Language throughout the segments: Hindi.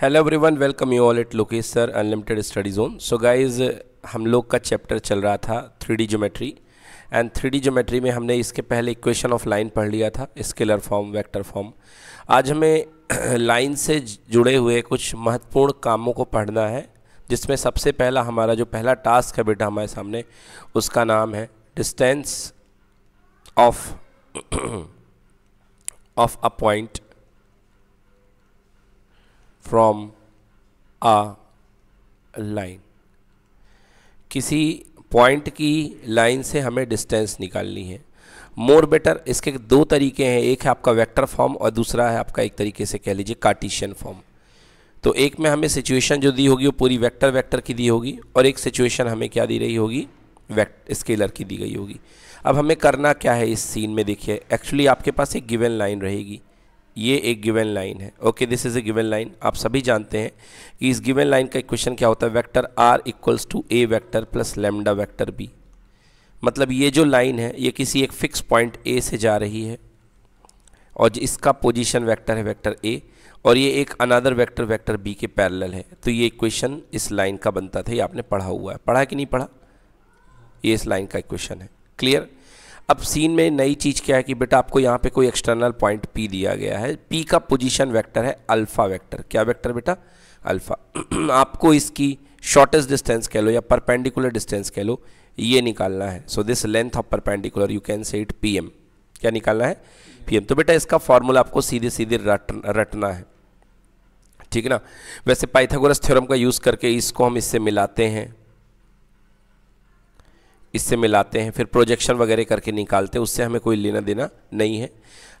Hello everyone welcome you all it Lokesh sir unlimited study zone so guys हम लोग का चैप्टर चल रहा था three D and three D में हमने इसके पहले इक्वेशन ऑफ लाइन पढ़ लिया था स्केलर फॉर्म वेक्टर फॉर्म आज हमें लाइन से जुड़े हुए कुछ महत्वपूर्ण कामों को पढ़ना है जिसमें सबसे पहला हमारा जो पहला टास्क है बेटा हमारे सामने उसका नाम है distance of of a point from a line किसी पॉइंट की लाइन से हमें डिस्टेंस निकालनी है मोर बेटर इसके दो तरीके हैं एक है आपका वेक्टर फॉर्म और दूसरा है आपका एक तरीके से कह लीजिए कार्टिशियन फॉर्म तो एक में हमें सिचुएशन जो दी होगी वो पूरी वेक्टर वेक्टर की दी होगी और एक सिचुएशन हमें क्या दी रही होगी वेक्ट स्केलर की दी गई होगी अब हमें करना क्या है इस सीन में देखिए एक्चुअली आपके पास एक गिवन लाइन रहेगी ये एक गिवन लाइन है okay this is a given line आप सभी जानते हैं कि इस गिवन लाइन का इक्वेशन क्या होता है vector r equals to a vector plus lambda vector b मतलब ये जो लाइन है ये किसी एक फिक्स पॉइंट ए से जा रही है और इसका पोजिशन वैक्टर है वैक्टर ए और ये एक अनादर वैक्टर वैक्टर बी के पैरल है तो ये इक्वेशन इस लाइन का बनता था ये आपने पढ़ा हुआ है पढ़ा कि नहीं पढ़ा ये इस लाइन का इक्वेशन है क्लियर अब सीन में नई चीज़ क्या है कि बेटा आपको यहाँ पे कोई एक्सटर्नल पॉइंट पी दिया गया है पी का पोजीशन वेक्टर है अल्फ़ा वेक्टर क्या वेक्टर बेटा अल्फ़ा आपको इसकी शॉर्टेस्ट डिस्टेंस कह लो या परपेंडिकुलर डिस्टेंस कह लो ये निकालना है so this length of perpendicular you can say it P M क्या निकालना है पी एम तो बेटा इसका फॉर्मूला आपको सीधे सीधे रट रटना है ठीक है ना वैसे पाइथागोरस थ्योरम का यूज़ करके इसको हम इससे मिलाते हैं इससे मिलाते हैं फिर प्रोजेक्शन वगैरह करके निकालते हैं उससे हमें कोई लेना देना नहीं है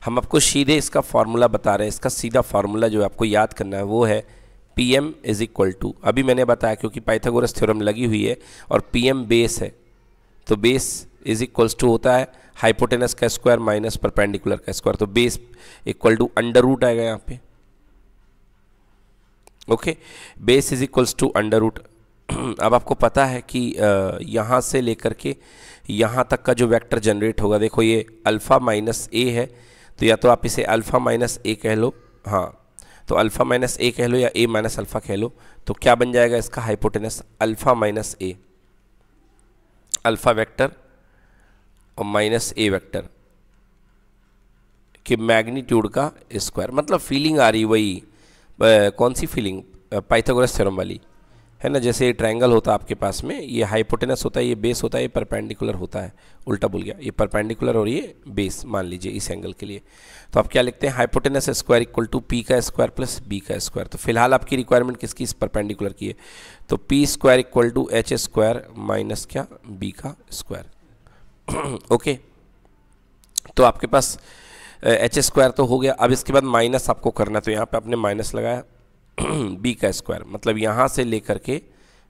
हम आपको सीधे इसका फार्मूला बता रहे हैं इसका सीधा फार्मूला जो आपको याद करना है वो है P M is equal to अभी मैंने बताया क्योंकि पाइथागोरस थ्योरम लगी हुई है और पी एम बेस है तो बेस इज इक्वल्स टू होता है हाइपोटेनस का स्क्वायर माइनस परपेंडिकुलर का स्क्वायर तो base equal to under root आएगा यहाँ पे okay base is equals to under root अब आपको पता है कि यहाँ से लेकर के यहाँ तक का जो वेक्टर जनरेट होगा देखो ये अल्फ़ा माइनस ए है तो या तो आप इसे अल्फ़ा माइनस ए कह लो हाँ तो अल्फ़ा माइनस ए कह लो या ए माइनस अल्फ़ा कह लो तो क्या बन जाएगा इसका hypotenuse alpha minus a alpha vector और माइनस ए वेक्टर के मैग्नीट्यूड का स्क्वायर मतलब फीलिंग आ रही वही कौन सी फीलिंग पाइथागोरस थ्योरम वाली है ना जैसे ये ट्रायंगल होता है आपके पास में ये हाइपोटेनस होता है ये बेस होता है ये परपेंडिकुलर होता है उल्टा बोल गया ये परपेंडिकुलर और ये बेस मान लीजिए इस एंगल के लिए तो आप क्या लिखते हैं hypotenuse square equal to P का स्क्वायर प्लस बी का स्क्वायर तो फिलहाल आपकी रिक्वायरमेंट किसकी इस परपेंडिकुलर की है तो P square equal to H square minus क्या बी का स्क्वायर ओके तो आपके पास एच स्क्वायर तो हो गया अब इसके बाद माइनस आपको करना तो यहाँ पे आपने माइनस लगाया बी का स्क्वायर मतलब यहाँ से लेकर के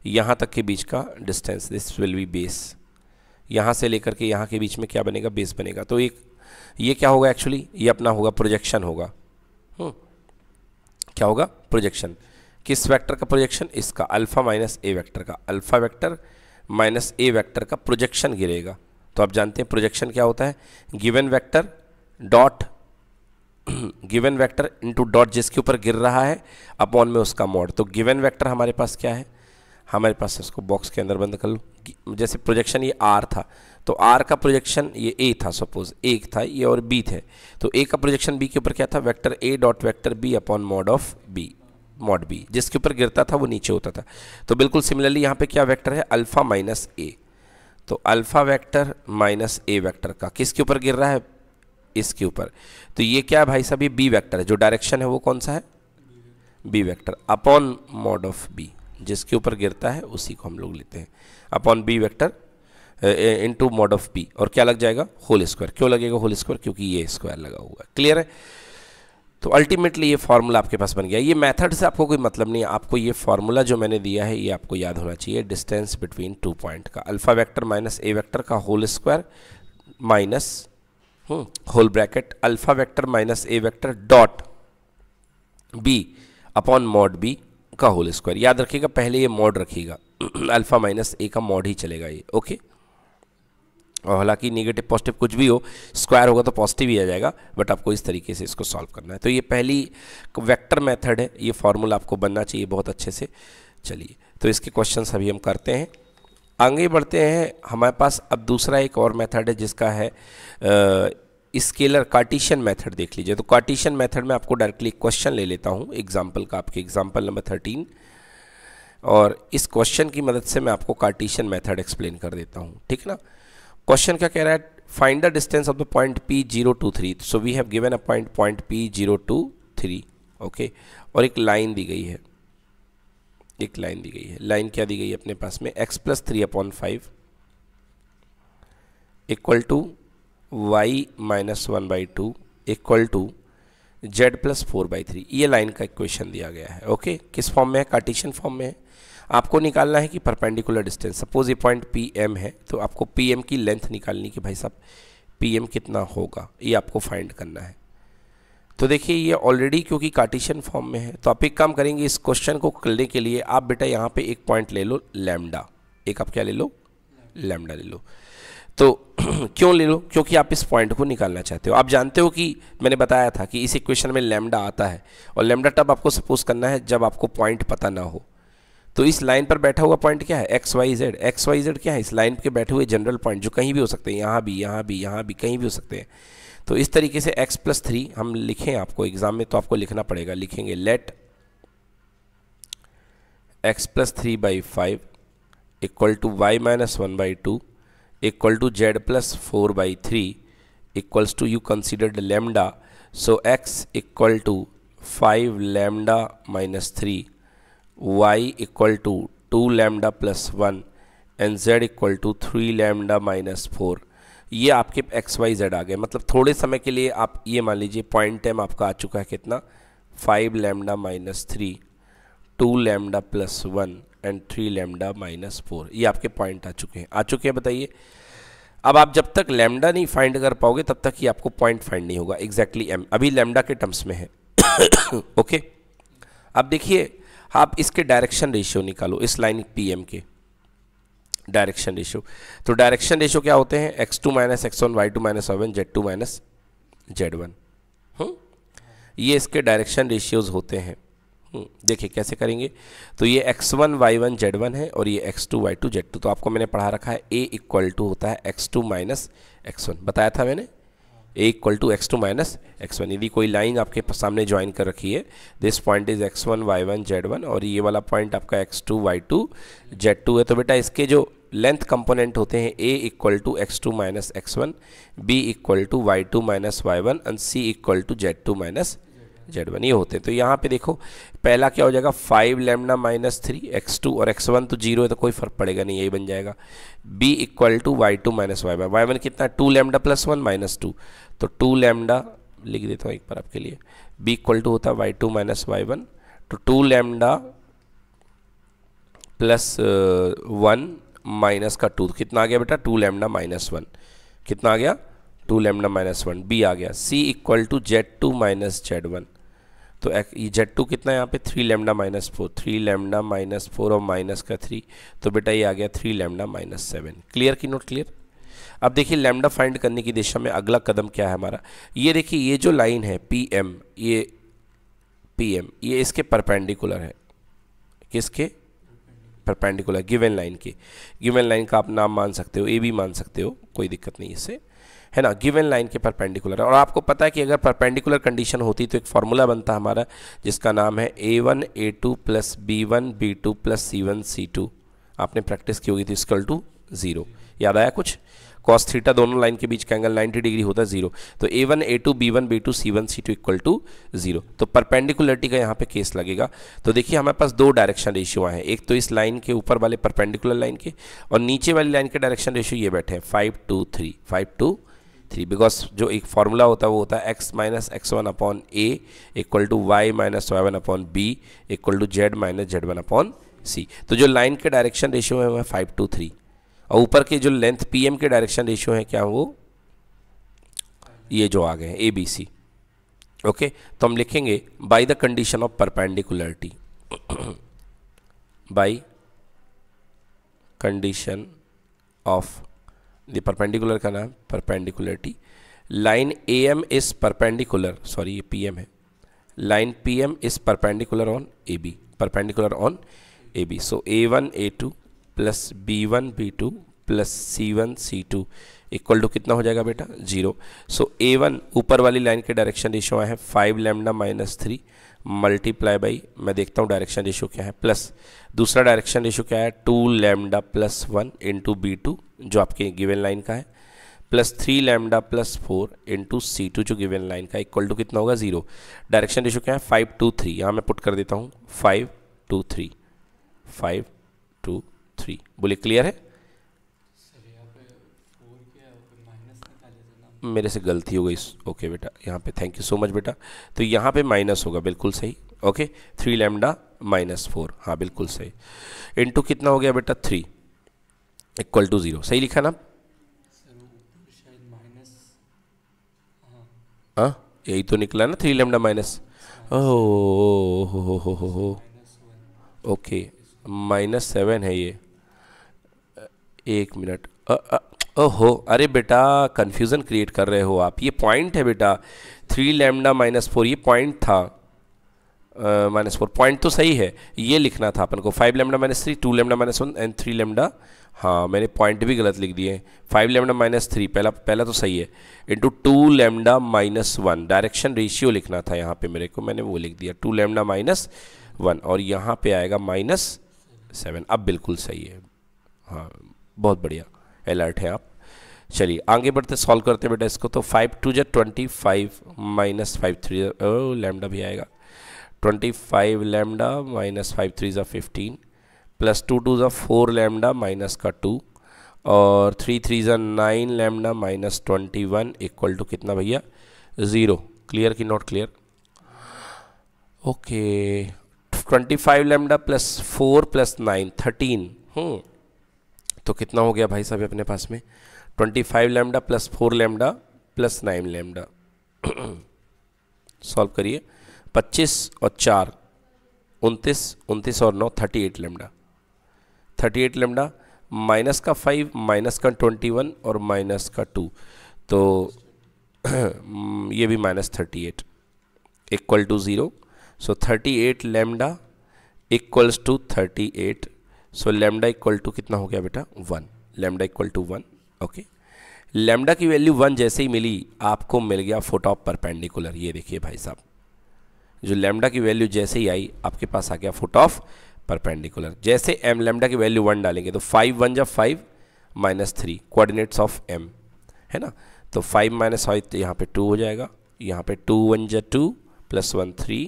यहाँ तक के बीच का distance this will be base यहाँ से लेकर के यहाँ के बीच में क्या बनेगा बेस बनेगा तो एक ये क्या होगा एक्चुअली ये अपना होगा प्रोजेक्शन होगा हम्म। क्या होगा प्रोजेक्शन किस वेक्टर का प्रोजेक्शन इसका अल्फ़ा माइनस ए वैक्टर का alpha vector minus a vector का प्रोजेक्शन गिरेगा तो आप जानते हैं प्रोजेक्शन क्या होता है given vector dot given vector into dot जिसके ऊपर गिर रहा है अपॉन में उसका मॉड तो गिवन वेक्टर हमारे पास क्या है हमारे पास इसको बॉक्स के अंदर बंद कर लो जैसे प्रोजेक्शन ये आर था तो आर का प्रोजेक्शन ये ए था सपोज एक था ये और बी थे तो ए का प्रोजेक्शन बी के ऊपर क्या था vector a dot vector b upon mod of b mod b जिसके ऊपर गिरता था वो नीचे होता था तो बिल्कुल सिमिलरली यहाँ पे क्या वेक्टर है अल्फ़ा माइनस ए तो alpha vector minus a vector का किसके ऊपर गिर रहा है इसके ऊपर तो ये क्या भाई साहब ये बी वैक्टर है जो डायरेक्शन है वो कौन सा है B vector upon mod of B जिसके ऊपर गिरता है उसी को हम लोग लेते हैं upon B into mod of B और क्या लग जाएगा होल स्क्वायर क्यों लगेगा होल स्क्वायर क्योंकि ये स्क्वायर लगा हुआ है क्लियर है तो अल्टीमेटली ये फार्मूला आपके पास बन गया ये मेथड से आपको कोई मतलब नहीं आपको ये फार्मूला जो मैंने दिया है ये आपको याद होना चाहिए डिस्टेंस बिटवीन टू पॉइंट का alpha vector minus a vector का whole square minus whole bracket alpha vector minus a vector dot B upon mod B का होल स्क्वायर याद रखिएगा पहले ये मॉड रखिएगा अल्फा माइनस ए का मॉड ही चलेगा ये ओके और हालांकि नेगेटिव पॉजिटिव कुछ भी हो स्क्वायर होगा तो पॉजिटिव ही आ जाएगा बट आपको इस तरीके से इसको सॉल्व करना है तो ये पहली वेक्टर मेथड है ये फॉर्मूला आपको बनना चाहिए बहुत अच्छे से चलिए तो इसके क्वेश्चन अभी हम करते हैं आगे बढ़ते हैं हमारे पास अब दूसरा एक और मेथड है जिसका है स्केलर कार्टिशन मेथड देख लीजिए तो कार्टिशन मेथड में आपको डायरेक्टली क्वेश्चन ले लेता हूँ एग्जाम्पल का आपके एग्जाम्पल नंबर थर्टीन और इस क्वेश्चन की मदद से मैं आपको कार्टिशन मेथड एक्सप्लेन कर देता हूँ ठीक ना क्वेश्चन क्या कह रहा है find the distance of the point P zero two three so we have given a point point P zero two three okay और एक लाइन दी गई है एक लाइन दी गई है लाइन क्या दी गई है अपने पास में x plus three upon five equal to Y minus one by two equal to Z plus four by three ये लाइन का इक्वेशन दिया गया है ओके किस फॉर्म में है कार्टिशन फॉर्म में है आपको निकालना है कि परपेंडिकुलर डिस्टेंस सपोज ये पॉइंट पी एम है तो आपको पी एम की लेंथ निकालनी कि भाई साहब पी एम कितना होगा ये आपको फाइंड करना है तो देखिए ये ऑलरेडी क्योंकि कार्टिशन फॉर्म में है तो आप एक काम करेंगे इस क्वेश्चन को करने के लिए आप बेटा यहाँ पे एक पॉइंट ले लो लैमडा एक आप क्या ले लो लैमडा ले लो तो क्यों ले लो क्योंकि आप इस पॉइंट को निकालना चाहते हो आप जानते हो कि मैंने बताया था कि इस इक्वेशन में लैमडा आता है और लैमडा टब आपको सपोज करना है जब आपको पॉइंट पता ना हो तो इस लाइन पर बैठा हुआ पॉइंट क्या है X Y Z X Y Z क्या है इस लाइन के बैठे हुए जनरल पॉइंट जो कहीं भी हो सकते हैं यहाँ भी यहाँ भी यहाँ भी कहीं भी हो सकते हैं तो इस तरीके से x प्लस थ्री हम लिखें आपको एग्ज़ाम में तो आपको लिखना पड़ेगा लिखेंगे let x plus three by five equal to Y minus one by two equal to Z plus four by three equals to you considered lambda so x equal to five lambda minus three Y equal to two lambda plus one and Z equal to three lambda minus four ये आपके एक्स वाई जेड आ गए मतलब थोड़े समय के लिए आप ये मान लीजिए पॉइंट टाइम आपका आ चुका है कितना five lambda minus three two lambda plus one and three lambda minus four ये आपके पॉइंट आ चुके हैं आ चुके हैं बताइए अब आप जब तक लेमडा नहीं फाइंड कर पाओगे तब तक ही आपको पॉइंट फाइंड नहीं होगा एग्जैक्टली exactly एम अभी लेमडा के टर्म्स में है ओके okay? अब देखिए आप इसके डायरेक्शन रेशियो निकालो इस लाइन पी एम के डायरेक्शन रेशो तो डायरेक्शन रेशो क्या होते हैं X two minus x one Y two minus Y one Z two minus Z one ये इसके डायरेक्शन रेशियोज होते हैं हम्म, देखिए कैसे करेंगे तो ये X one Y one Z one है और ये X two Y two Z two तो आपको मैंने पढ़ा रखा है ए इक्वल टू होता है X two minus x one बताया था मैंने A equal to X two minus x one यदि कोई लाइन आपके सामने ज्वाइन कर रखी है this point is X one Y one Z one और ये वाला पॉइंट आपका X two Y two Z two है तो बेटा इसके जो लेंथ कंपोनेंट होते हैं A equal to X two minus x one B equal to Y two minus Y one and C equal to Z two minus Z one ये होते हैं तो यहाँ पे देखो पहला क्या हो जाएगा five lambda minus three X two और एक्स वन तो जीरो है तो कोई फर्क पड़ेगा नहीं यही बन जाएगा B equal to Y two minus Y one Y one कितना two lambda plus one minus two तो टू लेमडा लिख देता हूँ एक बार आपके लिए b इक्वल टू होता है Y two minus Y one तो two lambda plus one minus का टू कितना आ गया बेटा टू लेमडा माइनस वन कितना आ गया two lambda minus one B आ गया c equal to Z two minus Z one तो ये जेड टू कितना है यहाँ पे three lambda minus four three lambda minus four और माइनस का थ्री तो बेटा ये आ गया three lambda minus seven clear की नोट क्लियर अब देखिए लैमडा फाइंड करने की दिशा में अगला कदम क्या है हमारा ये देखिए ये जो लाइन है पी एम ये पी एम ये इसके परपेंडिकुलर है किसके परपेंडिकुलर गिवन लाइन के गिवन लाइन का आप नाम मान सकते हो ए भी मान सकते हो कोई दिक्कत नहीं इससे है ना गिवन लाइन के परपेंडिकुलर है और आपको पता है कि अगर परपेंडिकुलर कंडीशन होती तो एक फार्मूला बनता हमारा जिसका नाम है A one A two plus B one B two plus C one C two आपने प्रैक्टिस की होगी तो इसकल टू ज़ीरो याद आया कुछ कॉस थीटा दोनों लाइन के बीच का एंगल 90 डिग्री होता है जीरो तो A one A two B one B two C one C two equal to zero तो परपेंडिकुलरिटी का यहाँ पे केस लगेगा तो देखिए हमारे पास दो डायरेक्शन रेशियो आए हैं एक तो इस लाइन के ऊपर वाले परपेंडिकुलर लाइन के और नीचे वाली लाइन के डायरेक्शन रेशियो ये बैठे हैं five two three five two three because जो एक फार्मूला होता है वो होता है X minus x one upon A equal to Y minus Y one upon B equal to Z minus Z one upon C तो जो लाइन के डायरेक्शन रेशियो है वह फाइव टू थ्री और ऊपर के जो लेंथ पीएम के डायरेक्शन रेशियो हैं क्या वो ये जो आ गए हैं ए बी सी ओके तो हम लिखेंगे by the condition of perpendicularity by condition of the perpendicular का नाम perpendicularity line A M is perpendicular sorry ये पी एम है line P M is perpendicular on A B perpendicular on A B so A one A two plus B one B two plus C one C two equal to कितना हो जाएगा बेटा जीरो सो ए वन ऊपर वाली लाइन के डायरेक्शन रेशो आए हैं five lambda minus three multiply by मैं देखता हूँ डायरेक्शन रेशो क्या है प्लस दूसरा डायरेक्शन रेशो क्या है two lambda plus one into B two जो आपके गिवन लाइन का है plus three lambda plus four into C two जो गिवन लाइन का इक्वल टू कितना होगा जीरो डायरेक्शन रेशो क्या है फाइव टू थ्री यहाँ मैं पुट कर देता हूँ five two three five three बोले क्लियर है मेरे से गलती हो गई ओके बेटा यहाँ पे थैंक यू सो मच बेटा तो यहाँ पे माइनस होगा बिल्कुल सही okay three lambda minus four हाँ बिल्कुल सही इंटू कितना हो गया बेटा थ्री इक्वल टू ज़ीरो सही लिखा ना हाँ।, हाँ यही तो निकला ना थ्री लेमडा माइनस ओ हो हो हो ओके माइनस सेवन है ये एक मिनट ओहो अरे बेटा कन्फ्यूज़न क्रिएट कर रहे हो आप ये पॉइंट है बेटा थ्री लेमडा माइनस फोर ये पॉइंट था माइनस फोर पॉइंट तो सही है ये लिखना था अपन को five lambda minus three two lambda minus one and three lambda हाँ मैंने पॉइंट भी गलत लिख दिए फाइव लेमडा माइनस थ्री पहला पहला तो सही है into two lambda minus one direction ratio लिखना था यहाँ पे मेरे को मैंने वो लिख दिया टू लेमडा माइनस वन और यहाँ पे आएगा माइनस सेवन अब बिल्कुल सही है हाँ बहुत बढ़िया अलर्ट है आप चलिए आगे बढ़ते सॉल्व करते बेटा इसको तो फाइव टू जै twenty five minus five three lambda भी आएगा twenty five lambda minus five three ज़ा फिफ्टीन प्लस टू टू ज़ा फोर लैमडा माइनस का टू और थ्री थ्री ज़ा nine lambda minus twenty one equal to कितना भैया ज़ीरो क्लियर की not clear okay twenty five lambda plus four plus nine thirteen तो कितना हो गया भाई साहब अपने पास में twenty five lambda plus four lambda plus nine lambda solve करिए पच्चीस और चार उनतीस उनतीस और नौ thirty eight lambda thirty eight lambda minus का फाइव माइनस का ट्वेंटी वन और माइनस का टू तो ये भी minus thirty eight equal to zero so thirty eight lambda equals to thirty eight so lambda equal to कितना हो गया बेटा one lambda equal to one okay lambda की वैल्यू वन जैसे ही मिली आपको मिल गया फोट ऑफ परपेंडिकुलर ये देखिए भाई साहब जो लेमडा की वैल्यू जैसे ही आई आपके पास आ गया फोट ऑफ परपेंडिकुलर जैसे एम लेमडा की वैल्यू वन डालेंगे तो फाइव वन जब five minus three coordinates of M है ना तो फाइव माइनस फाइव यहाँ पे टू हो जाएगा यहाँ पे टू वन या two plus one three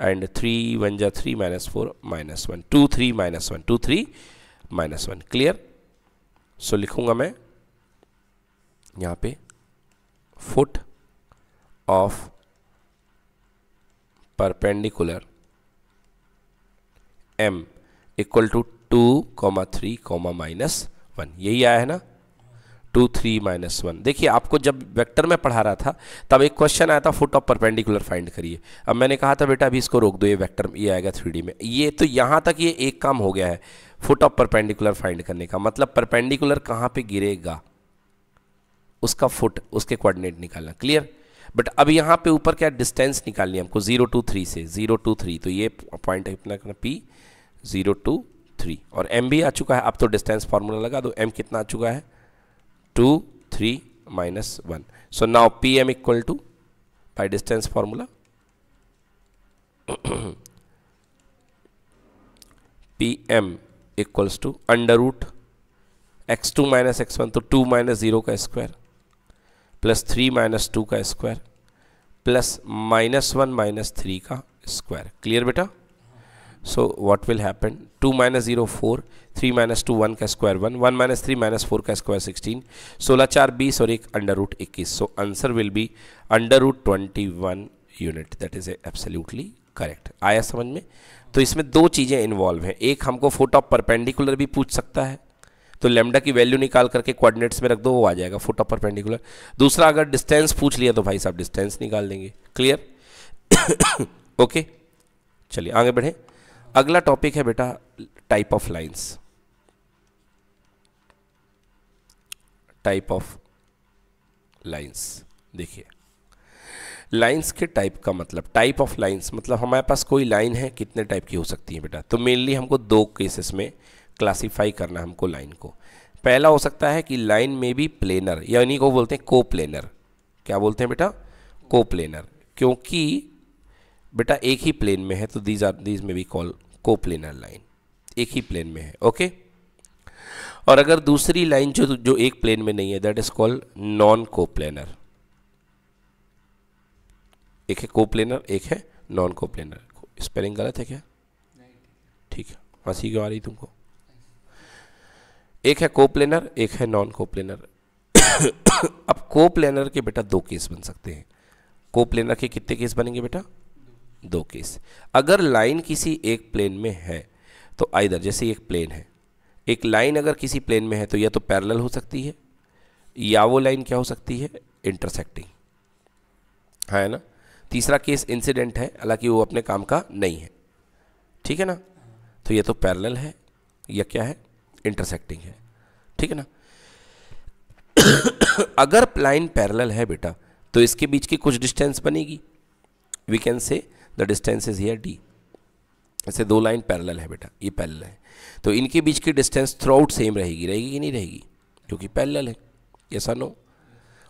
and three one जा three minus four minus one two three minus one two three minus one clear so लिखूंगा मैं यहाँ पे foot of perpendicular M equal to two comma three comma minus one यही आया है ना टू थ्री माइनस वन देखिए आपको जब वेक्टर में पढ़ा रहा था तब एक क्वेश्चन आया था फुट ऑफ परपेंडिकुलर फाइंड करिए अब मैंने कहा था बेटा अभी इसको रोक दो ये वेक्टर ये आएगा थ्री में ये तो यहाँ तक ये एक काम हो गया है फुट ऑफ परपेंडिकुलर फाइंड करने का मतलब परपेंडिकुलर कहाँ पर गिरेगा उसका फुट उसके कोऑर्डिनेट निकालना क्लियर बट अब यहाँ पे ऊपर क्या डिस्टेंस निकालनी है हमको जीरो टू थ्री से जीरो टू थ्री तो ये पॉइंट अपना करना पी जीरो टू थ्री और एम भी आ चुका है अब तो डिस्टेंस फार्मूला लगा दो एम कितना आ चुका है two three minus one so now P M equal to by distance formula P M equals to under root x two minus x one तो टू माइनस ज़ीरो का square plus three minus two का square plus minus one minus three का स्क्वायर क्लियर बेटा so what will happen two minus zero four three minus two one का square one one minus three minus four का स्क्वायर सिक्सटीन सोलह चार बीस और एक अंडर रूट इक्कीस so answer will be under root twenty one unit that is absolutely correct आया समझ में तो इसमें दो चीज़ें इन्वॉल्व हैं एक हमको फुट ऑफ परपेंडिकुलर भी पूछ सकता है तो लेमडा की वैल्यू निकाल करके कोऑर्डिनेट्स में रख दो वो आ जाएगा फुट ऑफ परपेंडिकुलर दूसरा अगर डिस्टेंस पूछ लिया तो भाई साहब डिस्टेंस निकाल देंगे क्लियर ओके चलिए आगे बढ़े अगला टॉपिक है बेटा type of lines type of lines देखिए लाइंस के टाइप का मतलब टाइप ऑफ लाइंस मतलब हमारे पास कोई लाइन है कितने टाइप की हो सकती है बेटा तो मेनली हमको दो केसेस में क्लासीफाई करना हमको लाइन को पहला हो सकता है कि लाइन में भी प्लेनर यानी को बोलते हैं को प्लेनर क्या बोलते हैं बेटा को प्लेनर क्योंकि बेटा एक ही प्लेन में है तो दीज आर दीज में भी कॉल को प्लेनर लाइन एक ही प्लेन में है ओके और अगर दूसरी लाइन जो जो एक प्लेन में नहीं है that is called non coplanar एक है कोप्लेनर एक है नॉन कोप्लेनर स्पेलिंग गलत है क्या ठीक है हंसी क्यों आ रही तुमको एक है कोप्लेनर एक है नॉन कोप्लेनर अब कोप्लेनर के बेटा दो केस बन सकते हैं कोप्लेनर के कितने केस बनेंगे बेटा दो केस अगर लाइन किसी एक प्लेन में है तो आइधर जैसे एक प्लेन है एक लाइन अगर किसी प्लेन में है तो या तो पैरेलल हो सकती है या वो लाइन क्या हो सकती है इंटरसेक्टिंग है ना तीसरा केस इंसिडेंट है हालांकि वो अपने काम का नहीं है ठीक है ना तो ये तो पैरेलल है या क्या है इंटरसेक्टिंग है ठीक है ना अगर लाइन पैरेलल है बेटा तो इसके बीच की कुछ डिस्टेंस बनेगी we can say the distance is here D ऐसे दो लाइन पैरेलल है बेटा ये पैरेलल है तो इनके बीच की डिस्टेंस थ्रू आउट सेम रहेगी रहेगी कि नहीं रहेगी क्योंकि पैरेलल है ऐसा नो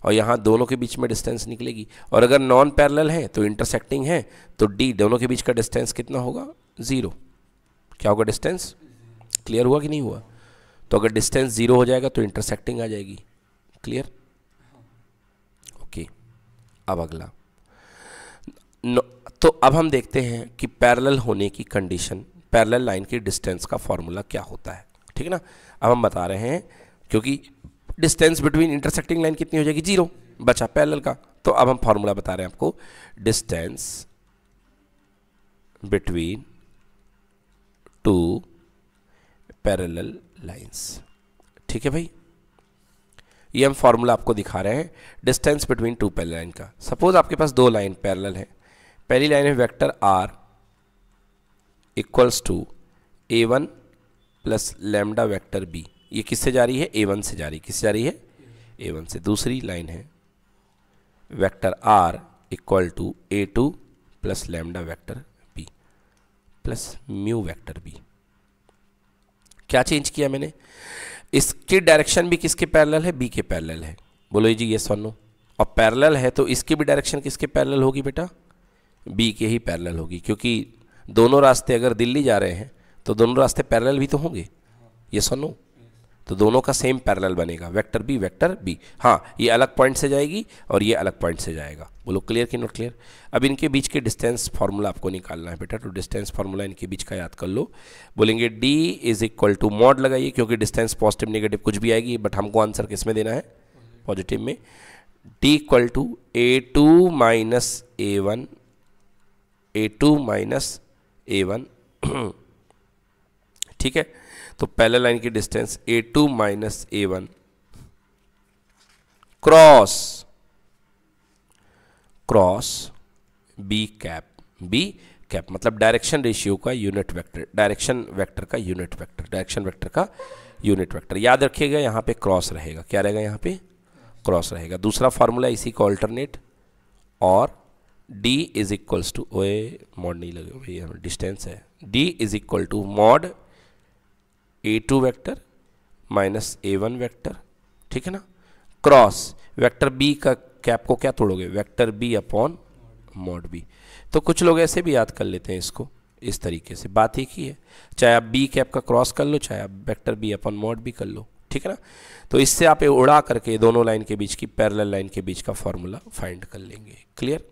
और यहाँ दोनों के बीच में डिस्टेंस निकलेगी और अगर नॉन पैरेलल है तो इंटरसेक्टिंग है तो डी दोनों के बीच का डिस्टेंस कितना होगा ज़ीरो क्या होगा डिस्टेंस क्लियर हुआ कि नहीं हुआ तो अगर डिस्टेंस ज़ीरो हो जाएगा तो इंटरसेक्टिंग आ जाएगी क्लियर ओके अब अगला तो अब हम देखते हैं कि पैरेलल होने की कंडीशन पैरेलल लाइन की डिस्टेंस का फॉर्मूला क्या होता है ठीक है ना अब हम बता रहे हैं क्योंकि डिस्टेंस बिटवीन इंटरसेक्टिंग लाइन कितनी हो जाएगी जीरो बचा पैरेलल का तो अब हम फॉर्मूला बता रहे हैं आपको distance between two parallel lines ठीक है भाई ये हम फार्मूला आपको दिखा रहे हैं distance between two parallel line का सपोज आपके पास दो लाइन पैरेलल है पहली लाइन है vector r equals to a one plus lambda vector b ये किससे जा रही है ए वन से जा रही है किससे जा रही है ए वन से दूसरी लाइन है vector r equal to a two plus lambda vector b plus mu vector b क्या चेंज किया मैंने इसकी डायरेक्शन भी किसके पैरेलल है बी के पैरेलल है बोलो जी ये सुनो और पैरेलल है तो इसकी भी डायरेक्शन किसके पैरेलल होगी बेटा बी के ही पैरेलल होगी क्योंकि दोनों रास्ते अगर दिल्ली जा रहे हैं तो दोनों रास्ते पैरेलल भी तो होंगे ये सुनो तो दोनों का सेम पैरेलल बनेगा वेक्टर बी वेक्टर बी हाँ ये अलग पॉइंट से जाएगी और ये अलग पॉइंट से जाएगा बोलो क्लियर कि नॉट क्लियर अब इनके बीच के डिस्टेंस फार्मूला आपको निकालना है बेटा तो डिस्टेंस फार्मूला इनके बीच का याद कर लो बोलेंगे d is equal to mod लगाइए क्योंकि डिस्टेंस पॉजिटिव नेगेटिव कुछ भी आएगी बट हमको आंसर किस में देना है पॉजिटिव में d equal to a two minus A one A two minus A one ठीक है तो पहले लाइन की distance a two minus A one cross cross b cap b cap मतलब डायरेक्शन रेशियो का यूनिट वेक्टर डायरेक्शन वेक्टर का यूनिट वेक्टर डायरेक्शन वेक्टर का यूनिट वेक्टर याद रखिएगा यहां पे क्रॉस रहेगा क्या रहेगा यहां पे क्रॉस रहेगा दूसरा फॉर्मूला इसी को अल्टरनेट और d इज इक्वल्स टू ओए मॉड नहीं लगे भैया डिस्टेंस है d is equal to mod a two vector minus A one vector ठीक है ना क्रॉस वैक्टर b का कैप को क्या तोड़ोगे vector b upon mod b तो कुछ लोग ऐसे भी याद कर लेते हैं इसको इस तरीके से बात एक ही है चाहे आप b कैप का क्रॉस कर लो चाहे आप vector b upon mod b कर लो ठीक है ना तो इससे आप उड़ा करके दोनों लाइन के बीच की पैरेलल लाइन के बीच का फॉर्मूला फाइंड कर लेंगे क्लियर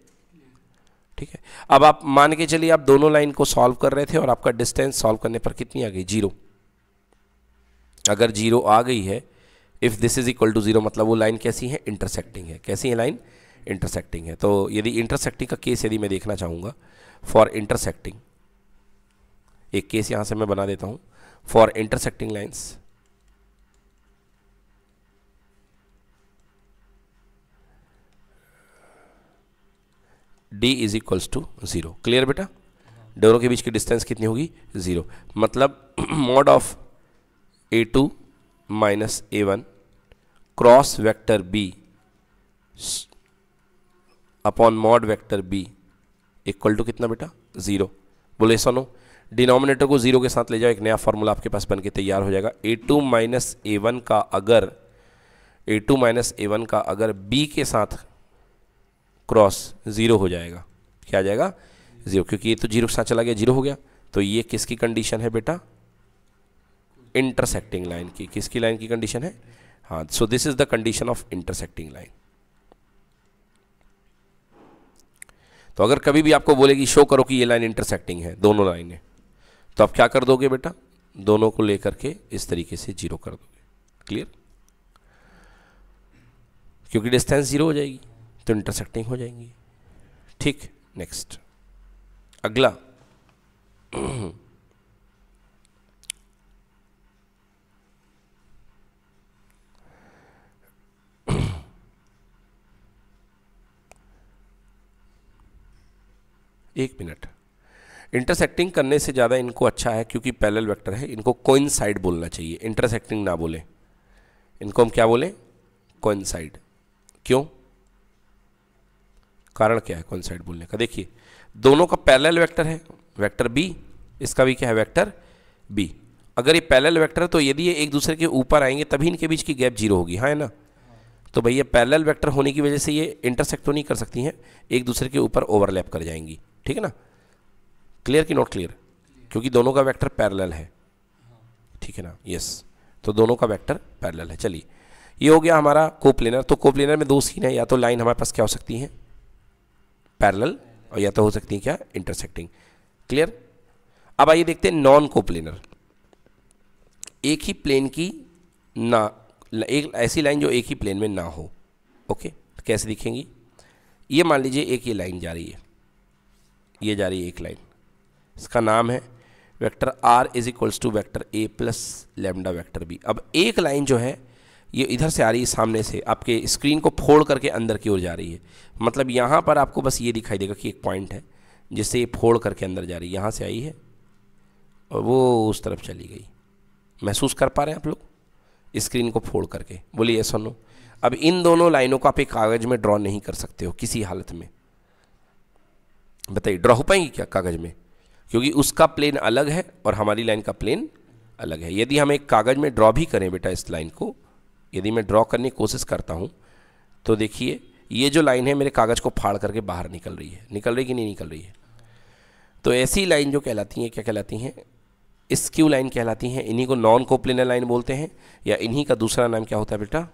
ठीक है अब आप मान के चलिए आप दोनों लाइन को सॉल्व कर रहे थे और आपका डिस्टेंस सॉल्व करने पर कितनी आ गई जीरो अगर जीरो आ गई है if this is equal to zero मतलब वो लाइन कैसी है इंटरसेक्टिंग है कैसी है लाइन इंटरसेक्टिंग है तो यदि इंटरसेक्टिंग का केस यदि मैं देखना चाहूंगा फॉर इंटरसेक्टिंग एक केस यहां से मैं बना देता हूं for intersecting lines D is equals to zero clear बेटा दोनों के बीच की डिस्टेंस कितनी होगी ज़ीरो मतलब mod of a two minus A one cross vector b upon mod vector b equal to कितना बेटा ज़ीरो बोले सनो डिनोमिनेटर को ज़ीरो के साथ ले जाओ एक नया फॉर्मूला आपके पास बन के तैयार हो जाएगा a two minus A one का अगर a two minus A one का अगर बी के साथ क्रॉस ज़ीरो हो जाएगा क्या आ जाएगा ज़ीरो क्योंकि ये तो जीरो के साथ चला गया जीरो हो गया तो ये किसकी कंडीशन है बेटा इंटरसेक्टिंग लाइन की किसकी लाइन की कंडीशन है हाँ so this is the condition of intersecting line तो अगर कभी भी आपको बोलेगी शो करो कि ये लाइन इंटरसेक्टिंग है दोनों लाइनें तो आप क्या कर दोगे बेटा दोनों को लेकर के इस तरीके से जीरो कर दोगे क्लियर क्योंकि डिस्टेंस जीरो हो जाएगी तो इंटरसेक्टिंग हो जाएंगी ठीक नेक्स्ट अगला एक मिनट इंटरसेक्टिंग करने से ज़्यादा इनको अच्छा है क्योंकि पैरेलल वेक्टर है इनको कोइंसाइड बोलना चाहिए इंटरसेक्टिंग ना बोले इनको हम क्या बोले कोइंसाइड क्यों कारण क्या है कॉन्साइड बोलने का देखिए दोनों का पैरेलल वेक्टर है वेक्टर बी इसका भी क्या है वेक्टर बी अगर ये पैरेलल वेक्टर है तो यदि ये एक दूसरे के ऊपर आएंगे तभी इनके बीच की गैप जीरो होगी हाँ है ना तो भैया पैरेलल वेक्टर होने की वजह से ये इंटरसेक्ट तो नहीं कर सकती हैं एक दूसरे के ऊपर ओवरलैप कर जाएंगी ठीक है ना क्लियर कि नॉट क्लियर क्योंकि दोनों का वैक्टर पैरेलल है ठीक है ना यस तो दोनों का वैक्टर पैरेलल है चलिए ये हो गया हमारा कोप्लेनर तो कोप्लेनर में दो सीन है या तो लाइन हमारे पास क्या हो सकती है पैरल और या तो हो सकती है क्या इंटरसेक्टिंग क्लियर अब आइए देखते हैं नॉन कोप्लेनर एक ही प्लेन की ना एक ऐसी लाइन जो एक ही प्लेन में ना हो ओके तो कैसे दिखेंगी ये मान लीजिए एक ये लाइन जा रही है ये जा रही है एक लाइन इसका नाम है vector r is equals to vector a plus lambda vector b अब एक लाइन जो है ये इधर से आ रही है सामने से आपके स्क्रीन को फोड़ करके अंदर की ओर जा रही है मतलब यहाँ पर आपको बस ये दिखाई देगा कि एक पॉइंट है जिससे ये फोड़ करके अंदर जा रही है यहाँ से आई है और वो उस तरफ चली गई महसूस कर पा रहे हैं आप लोग स्क्रीन को फोड़ करके बोलिए सुनो अब इन दोनों लाइनों को आप एक कागज़ में ड्रॉ नहीं कर सकते हो किसी हालत में बताइए ड्रॉ हो पाएंगे क्या कागज़ में क्योंकि उसका प्लेन अलग है और हमारी लाइन का प्लेन अलग है यदि हम एक कागज़ में ड्रॉ भी करें बेटा इस लाइन को यदि मैं ड्रॉ करने की कोशिश करता हूँ तो देखिए ये जो लाइन है मेरे कागज़ को फाड़ करके बाहर निकल रही है निकल रही कि नहीं निकल रही है तो ऐसी लाइन जो कहलाती हैं क्या कहलाती हैं स्क्यू लाइन कहलाती हैं इन्हीं को नॉन कोप्लेनर लाइन बोलते हैं या इन्हीं का दूसरा नाम क्या होता है बेटा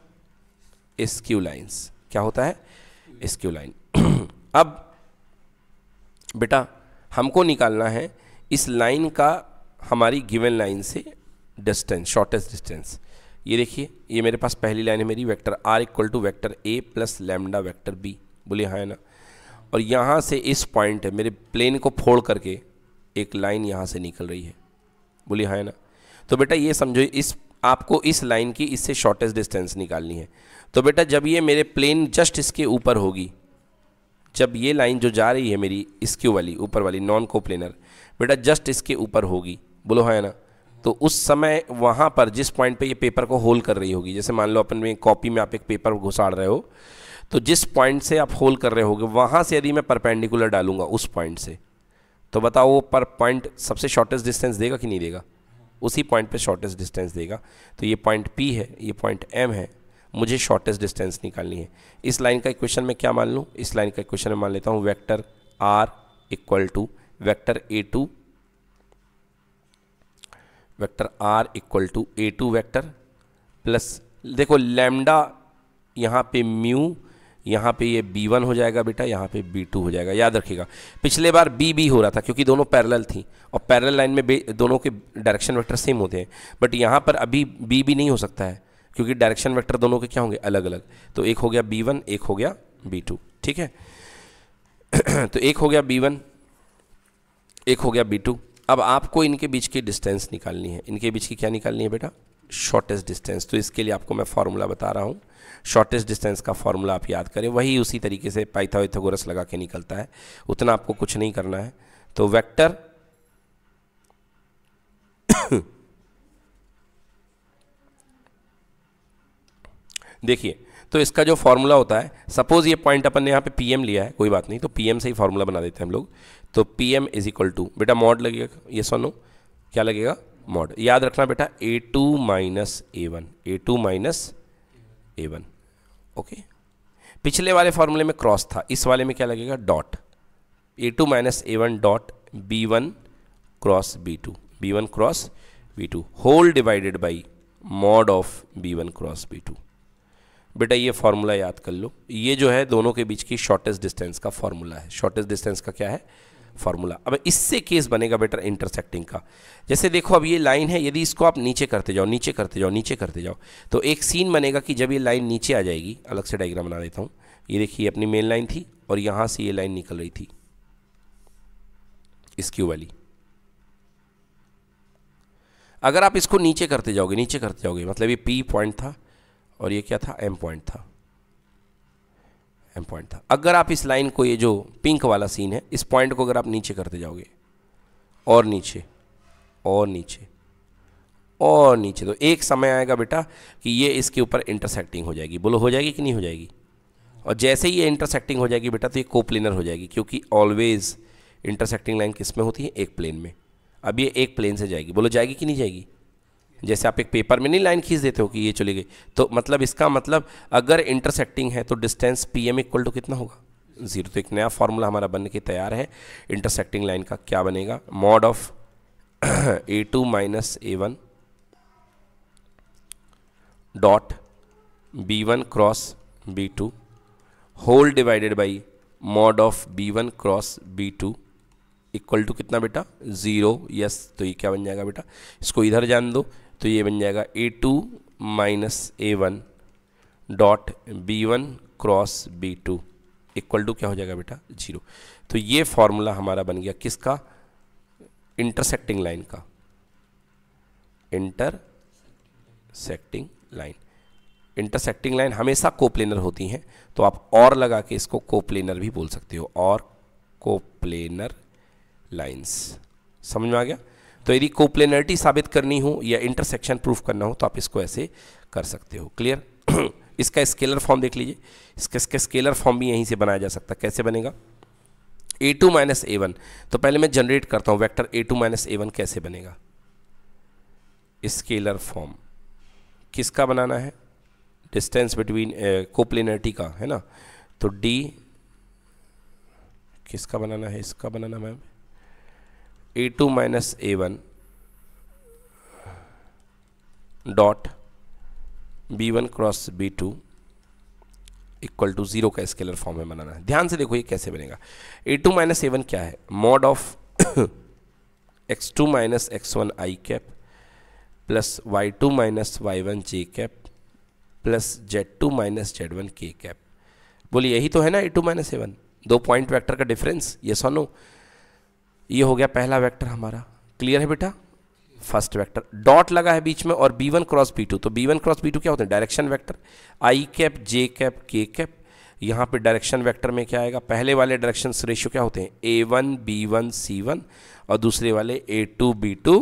स्क्यू लाइन्स क्या होता है स्क्यू लाइन अब बेटा हमको निकालना है इस लाइन का हमारी गिवन लाइन से डिस्टेंस शॉर्टेस्ट डिस्टेंस ये देखिए ये मेरे पास पहली लाइन है मेरी vector r equal to vector a plus lambda vector b बोले हाँ है ना और यहाँ से इस पॉइंट मेरे प्लेन को फोड़ करके एक लाइन यहाँ से निकल रही है बोले हाँ है ना तो बेटा ये समझो इस आपको इस लाइन की इससे शॉर्टेस्ट डिस्टेंस निकालनी है तो बेटा जब ये मेरे प्लेन जस्ट इसके ऊपर होगी जब ये लाइन जो जा रही है मेरी इसके वाली ऊपर वाली नॉन को बेटा जस्ट इसके ऊपर होगी बोलो हाँ है ना तो उस समय वहाँ पर जिस पॉइंट पे ये पेपर को होल्ड कर रही होगी जैसे मान लो अपन में कॉपी में आप एक पेपर घुसाड़ रहे हो तो जिस पॉइंट से आप होल्ड कर रहे होगे वहाँ से यदि मैं परपेंडिकुलर डालूंगा उस पॉइंट से तो बताओ वो पर पॉइंट सबसे शॉर्टेस्ट डिस्टेंस देगा कि नहीं देगा उसी पॉइंट पे शॉर्टेस्ट डिस्टेंस देगा तो ये पॉइंट पी है ये पॉइंट एम है मुझे शॉर्टेस्ट डिस्टेंस निकालनी है इस लाइन का इक्वेशन में क्या मान लूँ इस लाइन का इक्वेशन में मान लेता हूँ vector r equal to vector a two vector r equal to a two vector plus देखो लेमडा यहाँ पे म्यू यहाँ पे ये बी वन हो जाएगा बेटा यहाँ पे बी टू हो जाएगा याद रखिएगा पिछले बार बी बी हो रहा था क्योंकि दोनों पैरेलल थी और पैरेलल लाइन में दोनों के डायरेक्शन वेक्टर सेम होते हैं बट यहाँ पर अभी बी बी नहीं हो सकता है क्योंकि डायरेक्शन वेक्टर दोनों के क्या होंगे अलग अलग तो एक हो गया बी वन एक हो गया बी टू ठीक है तो एक हो गया बी वन एक हो गया बी टू अब आपको इनके बीच की डिस्टेंस निकालनी है इनके बीच की क्या निकालनी है बेटा शॉर्टेस्ट डिस्टेंस तो इसके लिए आपको मैं फार्मूला बता रहा हूँ शॉर्टेस्ट डिस्टेंस का फार्मूला आप याद करें वही उसी तरीके से पाइथाइथागोरस लगा के निकलता है उतना आपको कुछ नहीं करना है तो वैक्टर देखिए तो इसका जो फॉर्मूला होता है सपोज़ ये पॉइंट अपन ने यहाँ पे पीएम लिया है कोई बात नहीं तो पीएम से ही फॉर्मूला बना देते हैं हम लोग तो P M is equal to बेटा मॉड लगेगा ये सोनो क्या लगेगा मॉड याद रखना बेटा a two minus A one A two minus A one okay पिछले वाले फॉर्मूले में क्रॉस था इस वाले में क्या लगेगा dot a two minus A one dot B one cross B two B one cross B two whole divided by mod of B one cross B two बेटा ये फार्मूला याद कर लो ये जो है दोनों के बीच की शॉर्टेस्ट डिस्टेंस का फार्मूला है शॉर्टेस्ट डिस्टेंस का क्या है फार्मूला अब इससे केस बनेगा बेटर इंटरसेक्टिंग का जैसे देखो अब ये लाइन है यदि इसको आप नीचे करते जाओ नीचे करते जाओ नीचे करते जाओ तो एक सीन बनेगा कि जब ये लाइन नीचे आ जाएगी अलग से डायग्राम बना देता हूँ ये देखिए अपनी मेन लाइन थी और यहाँ से ये लाइन निकल रही थी इस क्यू वाली अगर आप इसको नीचे करते जाओगे नीचे करते जाओगे मतलब ये पी पॉइंट था और ये क्या था एम पॉइंट था एम पॉइंट था अगर आप इस लाइन को ये जो पिंक वाला सीन है इस पॉइंट को अगर आप नीचे करते जाओगे और नीचे और नीचे और नीचे तो एक समय आएगा बेटा कि ये इसके ऊपर इंटरसेक्टिंग हो जाएगी बोलो हो जाएगी कि नहीं हो जाएगी और जैसे ही ये इंटरसेक्टिंग हो जाएगी बेटा तो ये कोप्लेनर हो जाएगी क्योंकि ऑलवेज इंटरसेक्टिंग लाइन किस में होती है एक प्लेन में अब ये एक प्लेन से जाएगी बोलो जाएगी कि नहीं जाएगी जैसे आप एक पेपर में नहीं लाइन खींच देते हो कि ये चली गई तो मतलब इसका मतलब अगर इंटरसेक्टिंग है तो distance P M equal to कितना होगा जीरो तो एक नया फार्मूला हमारा बनने के तैयार है इंटरसेक्टिंग लाइन का क्या बनेगा mod of a two minus A one dot B one cross B two whole divided by mod of B one cross B two equal to कितना बेटा ज़ीरो यस तो ये क्या बन जाएगा बेटा इसको इधर जान दो तो ये बन जाएगा a two minus A one dot B one cross B two equal to क्या हो जाएगा बेटा जीरो तो ये फॉर्मूला हमारा बन गया किसका इंटरसेक्टिंग लाइन का इंटरसेक्टिंग लाइन इंटरसेक्टिंग लाइन हमेशा कोप्लेनर होती हैं तो आप और लगा के इसको कोप्लेनर भी बोल सकते हो और कोप्लेनर लाइंस समझ में आ गया तो यदि कोप्लेनरिटी साबित करनी हो या इंटरसेक्शन प्रूफ करना हो तो आप इसको ऐसे कर सकते हो क्लियर इसका स्केलर फॉर्म देख लीजिए इसका इसका स्केलर फॉर्म भी यहीं से बनाया जा सकता है कैसे बनेगा a two minus A one तो पहले मैं जनरेट करता हूँ vector a two minus A one कैसे बनेगा स्केलर फॉर्म किसका बनाना है डिस्टेंस बिटवीन कोप्लेनरिटी का है ना तो डी किसका बनाना है इसका बनाना ma'am a two minus A one dot B one cross B two equal to zero का स्केलर फॉर्म में बनाना है ध्यान से देखो ये कैसे बनेगा a two minus A one क्या है mod of x two minus x one i cap plus Y two minus Y one j cap plus Z two minus Z one k cap बोलिए यही तो है ना ए टू माइनस ए वन दो पॉइंट वेक्टर का डिफरेंस ये सोनो ये हो गया पहला वेक्टर हमारा क्लियर है बेटा फर्स्ट वेक्टर डॉट लगा है बीच में और b one cross B two तो b one cross B two क्या होते हैं direction vector i cap J cap के कैप यहाँ पे डायरेक्शन वेक्टर में क्या आएगा पहले वाले डायरेक्शन रेशियो क्या होते हैं a one B one C one और दूसरे वाले a two B two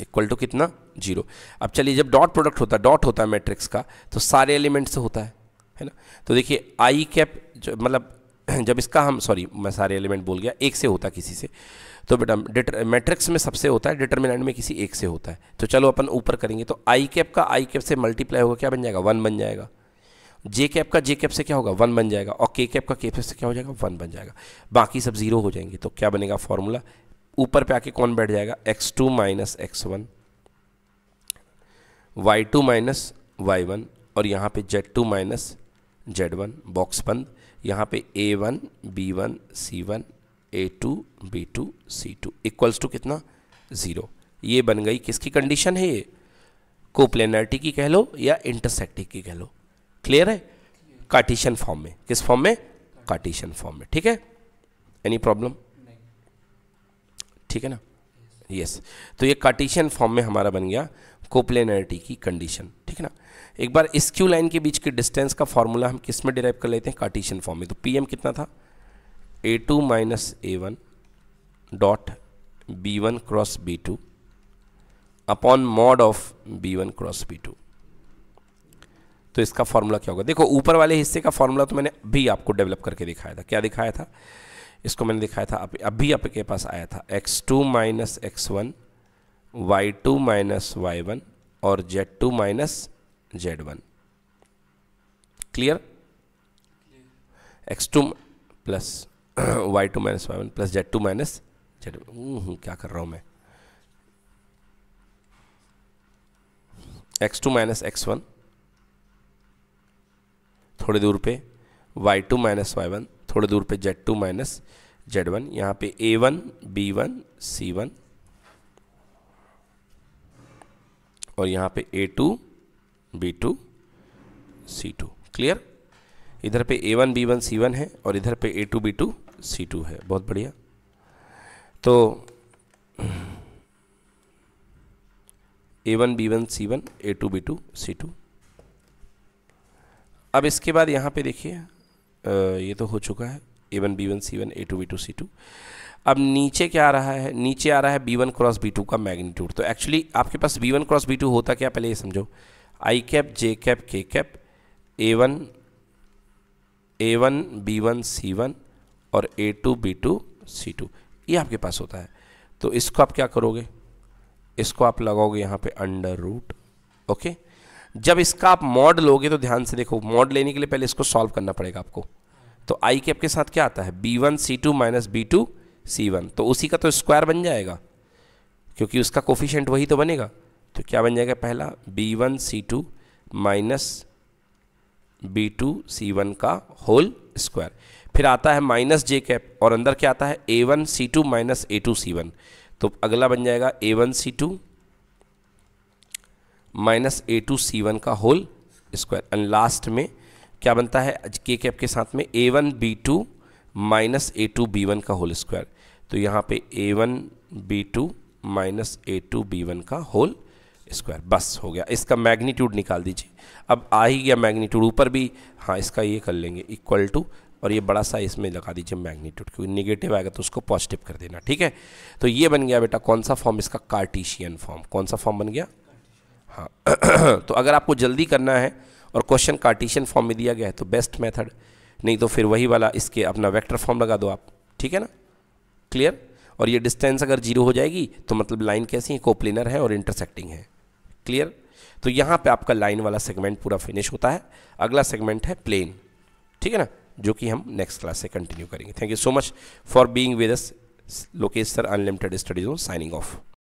equal to कितना जीरो अब चलिए जब डॉट प्रोडक्ट होता है डॉट होता है मैट्रिक्स का तो सारे एलिमेंट से होता है है ना तो देखिए आई कैप मतलब जब इसका हम सॉरी मैं सारे एलिमेंट बोल गया एक से होता किसी से तो बेटा मैट्रिक्स में सबसे होता है डिटर्मिनेंट में किसी एक से होता है तो चलो अपन ऊपर करेंगे तो आई कैप का आई कैप से मल्टीप्लाई होगा क्या बन जाएगा वन बन जाएगा जे कैप का जे कैप से क्या होगा वन बन जाएगा और के कैप का के कैप से क्या हो जाएगा वन बन जाएगा बाकी सब जीरो हो जाएंगे तो क्या बनेगा फॉर्मूला ऊपर पे आके कौन बैठ जाएगा x two minus x one Y two minus Y one और यहाँ पे Z two minus Z one box बंद यहाँ पे ए one B one C one A two B two C two equals to कितना ज़ीरो ये बन गई किसकी कंडीशन है ये कोप्लेनरिटी की कह लो या इंटरसेक्टिक की कह लो क्लियर है कार्टिशन फॉर्म में किस फॉर्म में कार्टिशन फॉर्म में ठीक है एनी प्रॉब्लम ठीक है ना यस yes. तो ये कार्टिशन फॉर्म में हमारा बन गया कोप्लेनरिटी की कंडीशन ठीक है ना एक बार इस क्यू लाइन के बीच के डिस्टेंस का फॉर्मूला हम किस में डिराइव कर लेते हैं कार्टिशियन फॉर्म में तो पी एम कितना था A two minus A one dot B one cross B two upon mod of B one cross B two तो इसका फॉर्मूला क्या होगा देखो ऊपर वाले हिस्से का फॉर्मूला तो मैंने अभी आपको डेवलप करके दिखाया था क्या दिखाया था इसको मैंने दिखाया था अभी आपके पास आया था X two minus x one Y two minus Y one और Z two minus Z one clear X two plus Y two minus Y one plus Z two minus Z क्या कर रहा हूँ मैं X two minus x one थोड़ी दूर पे Y two minus Y one थोड़ी दूर पे Z two minus Z one यहाँ पे ए वन बी वन सी वन और यहाँ पे A two B two C two clear इधर पे ए वन बी वन सी वन है और इधर पे A two B two C two है बहुत बढ़िया तो A one B one C one A two B two C two अब इसके बाद यहाँ पे देखिए ये तो हो चुका है A one B one C one A two B two C two अब नीचे क्या आ रहा है नीचे आ रहा है B one cross B two का मैग्नीट्यूड तो एक्चुअली आपके पास B one cross B two होता क्या पहले ये समझो आई कैप जे कैप के cap A one A one B one C one और A two B two C two ये आपके पास होता है तो इसको आप क्या करोगे इसको आप लगाओगे यहाँ पे अंडर रूट ओके जब इसका आप मॉड लोगे तो ध्यान से देखो मॉड लेने के लिए पहले इसको सॉल्व करना पड़ेगा आपको तो आई कैप के साथ क्या आता है B one C two minus B two C one तो उसी का तो स्क्वायर बन जाएगा क्योंकि उसका कोफिशेंट वही तो बनेगा तो क्या बन जाएगा पहला B one C two minus B two C one का होल स्क्वायर फिर आता है माइनस जे कैप और अंदर क्या आता है A one C two minus A two C one तो अगला बन जाएगा A one C two minus A two C one का होल स्क्वायर एंड लास्ट में क्या बनता है के कैप के साथ में A one B two minus A two B one का होल स्क्वायर तो यहाँ पे ए one B two minus A two B one का होल स्क्वायर बस हो गया इसका मैग्नीट्यूड निकाल दीजिए अब आ ही गया मैग्नीट्यूड ऊपर भी हाँ इसका ये कर लेंगे इक्वल टू और ये बड़ा सा इसमें लगा दीजिए मैग्नीट्यूड क्योंकि निगेटिव आएगा तो उसको पॉजिटिव कर देना ठीक है तो ये बन गया बेटा कौन सा फॉर्म इसका कार्टिशियन फॉर्म कौन सा फॉर्म बन गया हाँ तो अगर आपको जल्दी करना है और क्वेश्चन कार्टिशियन फॉर्म में दिया गया है तो बेस्ट मेथड नहीं तो फिर वही वाला इसके अपना वेक्टर फॉर्म लगा दो आप ठीक है ना क्लियर और ये डिस्टेंस अगर जीरो हो जाएगी तो मतलब लाइन कैसी है कोप्लिनर है और इंटरसेक्टिंग है क्लियर तो यहाँ पे आपका लाइन वाला सेगमेंट पूरा फिनिश होता है अगला सेगमेंट है प्लेन ठीक है ना जो कि हम नेक्स्ट क्लास से कंटिन्यू करेंगे thank you so much for being with us Lokesh sir unlimited studies signing of